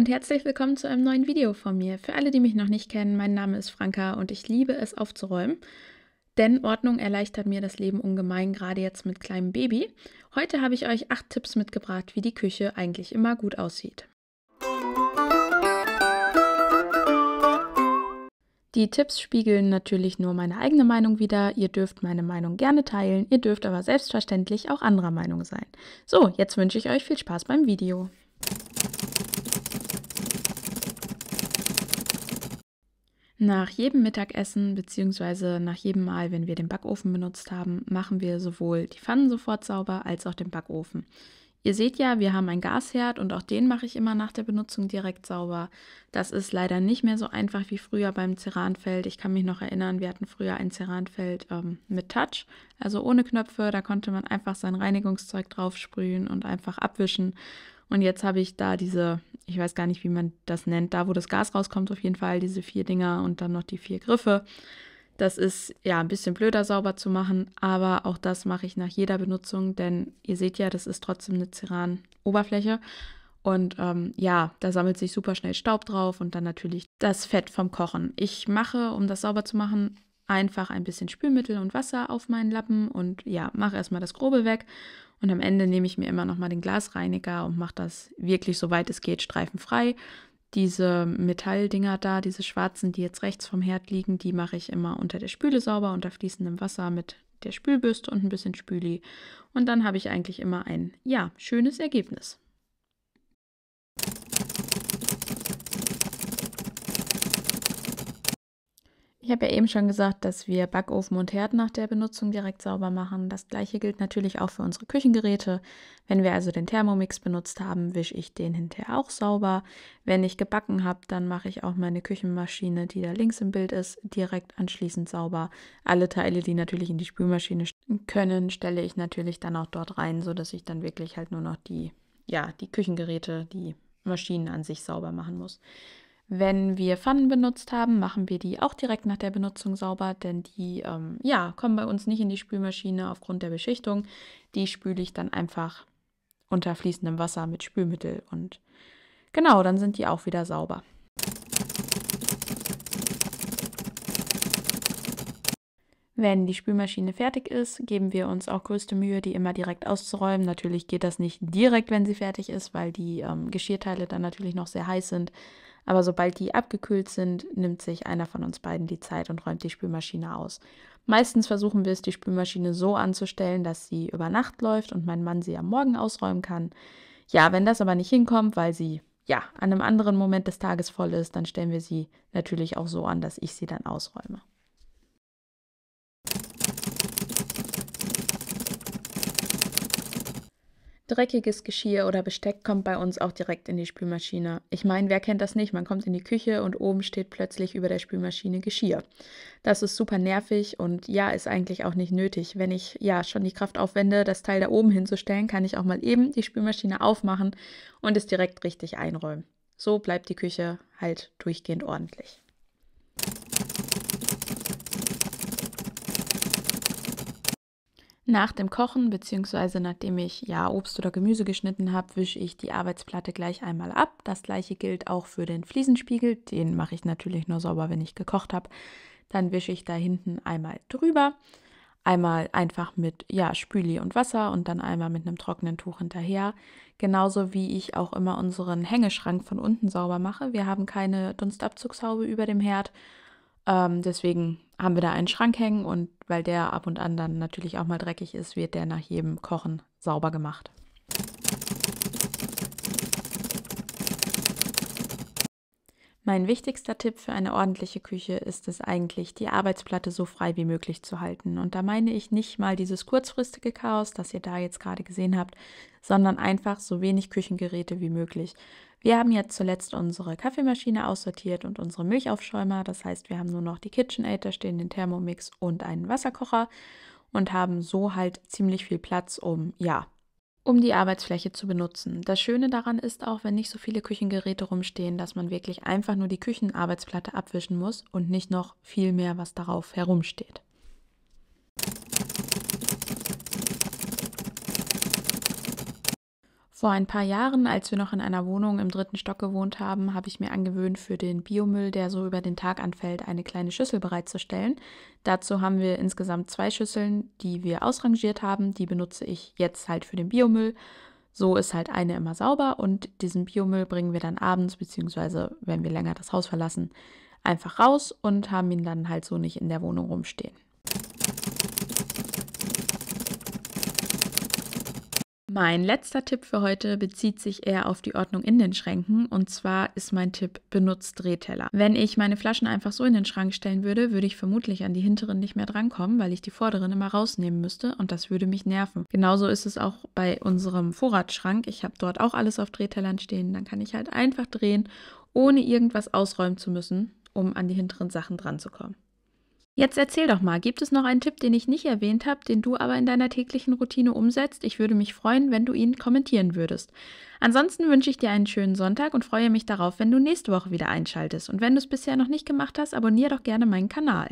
und herzlich willkommen zu einem neuen Video von mir. Für alle, die mich noch nicht kennen, mein Name ist Franka und ich liebe es aufzuräumen, denn Ordnung erleichtert mir das Leben ungemein, gerade jetzt mit kleinem Baby. Heute habe ich euch acht Tipps mitgebracht, wie die Küche eigentlich immer gut aussieht. Die Tipps spiegeln natürlich nur meine eigene Meinung wider. Ihr dürft meine Meinung gerne teilen, ihr dürft aber selbstverständlich auch anderer Meinung sein. So, jetzt wünsche ich euch viel Spaß beim Video. Nach jedem Mittagessen bzw. nach jedem Mal, wenn wir den Backofen benutzt haben, machen wir sowohl die Pfannen sofort sauber als auch den Backofen. Ihr seht ja, wir haben einen Gasherd und auch den mache ich immer nach der Benutzung direkt sauber. Das ist leider nicht mehr so einfach wie früher beim Ceranfeld. Ich kann mich noch erinnern, wir hatten früher ein Ceranfeld ähm, mit Touch, also ohne Knöpfe. Da konnte man einfach sein Reinigungszeug draufsprühen und einfach abwischen. Und jetzt habe ich da diese, ich weiß gar nicht, wie man das nennt, da wo das Gas rauskommt, auf jeden Fall diese vier Dinger und dann noch die vier Griffe. Das ist ja ein bisschen blöder sauber zu machen, aber auch das mache ich nach jeder Benutzung, denn ihr seht ja, das ist trotzdem eine Ceran-Oberfläche. Und ähm, ja, da sammelt sich super schnell Staub drauf und dann natürlich das Fett vom Kochen. Ich mache, um das sauber zu machen, einfach ein bisschen Spülmittel und Wasser auf meinen Lappen und ja, mache erstmal das Grobe weg. Und am Ende nehme ich mir immer nochmal den Glasreiniger und mache das wirklich, so weit es geht, streifenfrei. Diese Metalldinger da, diese schwarzen, die jetzt rechts vom Herd liegen, die mache ich immer unter der Spüle sauber, unter fließendem Wasser mit der Spülbürste und ein bisschen Spüli. Und dann habe ich eigentlich immer ein, ja, schönes Ergebnis. Ich habe ja eben schon gesagt, dass wir Backofen und Herd nach der Benutzung direkt sauber machen. Das gleiche gilt natürlich auch für unsere Küchengeräte. Wenn wir also den Thermomix benutzt haben, wische ich den hinterher auch sauber. Wenn ich gebacken habe, dann mache ich auch meine Küchenmaschine, die da links im Bild ist, direkt anschließend sauber. Alle Teile, die natürlich in die Spülmaschine können, stelle ich natürlich dann auch dort rein, sodass ich dann wirklich halt nur noch die, ja, die Küchengeräte, die Maschinen an sich sauber machen muss. Wenn wir Pfannen benutzt haben, machen wir die auch direkt nach der Benutzung sauber, denn die ähm, ja, kommen bei uns nicht in die Spülmaschine aufgrund der Beschichtung. Die spüle ich dann einfach unter fließendem Wasser mit Spülmittel und genau, dann sind die auch wieder sauber. Wenn die Spülmaschine fertig ist, geben wir uns auch größte Mühe, die immer direkt auszuräumen. Natürlich geht das nicht direkt, wenn sie fertig ist, weil die ähm, Geschirrteile dann natürlich noch sehr heiß sind aber sobald die abgekühlt sind, nimmt sich einer von uns beiden die Zeit und räumt die Spülmaschine aus. Meistens versuchen wir es, die Spülmaschine so anzustellen, dass sie über Nacht läuft und mein Mann sie am Morgen ausräumen kann. Ja, wenn das aber nicht hinkommt, weil sie ja an einem anderen Moment des Tages voll ist, dann stellen wir sie natürlich auch so an, dass ich sie dann ausräume. Dreckiges Geschirr oder Besteck kommt bei uns auch direkt in die Spülmaschine. Ich meine, wer kennt das nicht? Man kommt in die Küche und oben steht plötzlich über der Spülmaschine Geschirr. Das ist super nervig und ja, ist eigentlich auch nicht nötig. Wenn ich ja schon die Kraft aufwende, das Teil da oben hinzustellen, kann ich auch mal eben die Spülmaschine aufmachen und es direkt richtig einräumen. So bleibt die Küche halt durchgehend ordentlich. Nach dem Kochen bzw. nachdem ich ja Obst oder Gemüse geschnitten habe, wische ich die Arbeitsplatte gleich einmal ab. Das gleiche gilt auch für den Fliesenspiegel. Den mache ich natürlich nur sauber, wenn ich gekocht habe. Dann wische ich da hinten einmal drüber. Einmal einfach mit ja, Spüli und Wasser und dann einmal mit einem trockenen Tuch hinterher. Genauso wie ich auch immer unseren Hängeschrank von unten sauber mache. Wir haben keine Dunstabzugshaube über dem Herd. Ähm, deswegen haben wir da einen Schrank hängen und weil der ab und an dann natürlich auch mal dreckig ist, wird der nach jedem Kochen sauber gemacht. Mein wichtigster Tipp für eine ordentliche Küche ist es eigentlich, die Arbeitsplatte so frei wie möglich zu halten. Und da meine ich nicht mal dieses kurzfristige Chaos, das ihr da jetzt gerade gesehen habt, sondern einfach so wenig Küchengeräte wie möglich. Wir haben jetzt zuletzt unsere Kaffeemaschine aussortiert und unsere Milchaufschäumer. Das heißt, wir haben nur noch die KitchenAid, da stehen den Thermomix und einen Wasserkocher und haben so halt ziemlich viel Platz, um ja um die Arbeitsfläche zu benutzen. Das Schöne daran ist auch, wenn nicht so viele Küchengeräte rumstehen, dass man wirklich einfach nur die Küchenarbeitsplatte abwischen muss und nicht noch viel mehr, was darauf herumsteht. Vor ein paar Jahren, als wir noch in einer Wohnung im dritten Stock gewohnt haben, habe ich mir angewöhnt, für den Biomüll, der so über den Tag anfällt, eine kleine Schüssel bereitzustellen. Dazu haben wir insgesamt zwei Schüsseln, die wir ausrangiert haben. Die benutze ich jetzt halt für den Biomüll. So ist halt eine immer sauber und diesen Biomüll bringen wir dann abends, beziehungsweise wenn wir länger das Haus verlassen, einfach raus und haben ihn dann halt so nicht in der Wohnung rumstehen. Mein letzter Tipp für heute bezieht sich eher auf die Ordnung in den Schränken und zwar ist mein Tipp benutzt Drehteller. Wenn ich meine Flaschen einfach so in den Schrank stellen würde, würde ich vermutlich an die hinteren nicht mehr drankommen, weil ich die vorderen immer rausnehmen müsste und das würde mich nerven. Genauso ist es auch bei unserem Vorratsschrank. Ich habe dort auch alles auf Drehtellern stehen, dann kann ich halt einfach drehen, ohne irgendwas ausräumen zu müssen, um an die hinteren Sachen dranzukommen. Jetzt erzähl doch mal, gibt es noch einen Tipp, den ich nicht erwähnt habe, den du aber in deiner täglichen Routine umsetzt? Ich würde mich freuen, wenn du ihn kommentieren würdest. Ansonsten wünsche ich dir einen schönen Sonntag und freue mich darauf, wenn du nächste Woche wieder einschaltest. Und wenn du es bisher noch nicht gemacht hast, abonniere doch gerne meinen Kanal.